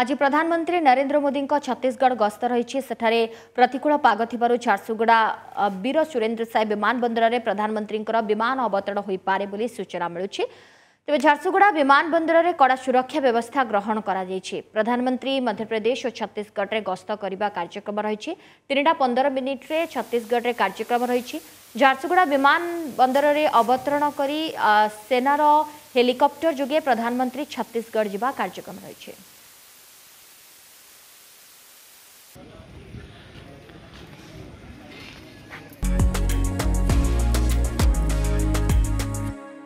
ଆଜି ପ୍ରଧାନମନ୍ତ୍ରୀ ନରେନ୍ଦ୍ର ମୋଦିଙ୍କ ଛତିଶଗଡ଼ ଗସ୍ତ ରହିଛି ସେଠାରେ ପ୍ରତିକୂଳ ପାଗ ଥିବାରୁ ଝାରସୁଗୁଡ଼ା ବୀର ସୁରେନ୍ଦ୍ର ସାଏ ବିମାନ ବନ୍ଦରରେ ପ୍ରଧାନମନ୍ତ୍ରୀଙ୍କର ବିମାନ ଅବତରଣ ହୋଇପାରେ ବୋଲି ସୂଚନା ମିଳୁଛି ତେବେ ଝାରସୁଗୁଡ଼ା ବିମାନ ବନ୍ଦରରେ କଡ଼ା ସୁରକ୍ଷା ବ୍ୟବସ୍ଥା ଗ୍ରହଣ କରାଯାଇଛି ପ୍ରଧାନମନ୍ତ୍ରୀ ମଧ୍ୟପ୍ରଦେଶ ଓ ଛତିଶଗଡ଼ରେ ଗସ୍ତ କରିବା କାର୍ଯ୍ୟକ୍ରମ ରହିଛି ତିନିଟା ପନ୍ଦର ମିନିଟ୍ରେ ଛତିଶଗଡ଼ରେ କାର୍ଯ୍ୟକ୍ରମ ରହିଛି ଝାରସୁଗୁଡ଼ା ବିମାନ ବନ୍ଦରରେ ଅବତରଣ କରି ସେନାର ହେଲିକପ୍ଟର ଯୋଗେ ପ୍ରଧାନମନ୍ତ୍ରୀ ଛତିଶଗଡ଼ ଯିବା କାର୍ଯ୍ୟକ୍ରମ ରହିଛି